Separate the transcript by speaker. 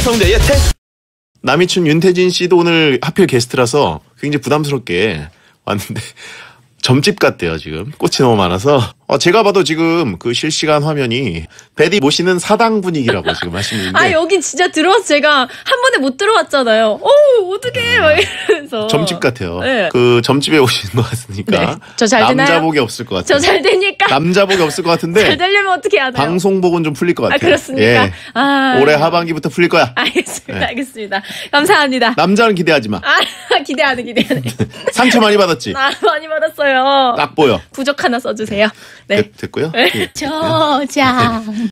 Speaker 1: 성대 예태 남이춘 윤태진 씨도 오늘 하필 게스트라서 굉장히 부담스럽게 왔는데 점집 같대요 지금 꽃이 너무 많아서 어, 제가 봐도 지금 그 실시간 화면이 베디 모시는 사당 분위기라고 지금 하시는데
Speaker 2: 아 여기 진짜 들어와서 제가 한 번에 못 들어왔잖아요 어우 어떡해 막 하면서
Speaker 1: 점집 같아요. 네. 그 점집에 오신 것 같으니까 네. 저잘 되나요? 남자복이 없을 것 같아요. 저 잘 되니까 남자복이 없을 것 같은데
Speaker 3: 되려면 어떻게 해야 요
Speaker 1: 방송복은 좀 풀릴 것 아, 같아요. 아 그렇습니까? 예.
Speaker 3: 아 올해
Speaker 1: 하반기부터 풀릴 거야. 알겠습니다. 네.
Speaker 3: 알겠습니다. 감사합니다.
Speaker 1: 남자는 기대하지 마.
Speaker 4: 아 기대하는 기대하는.
Speaker 1: 상처 많이 받았지. 아
Speaker 4: 많이 받았어요. 딱 보여. 부적 하나 써주세요.
Speaker 1: 네. 됐, 고요 네. 예.
Speaker 4: 저장.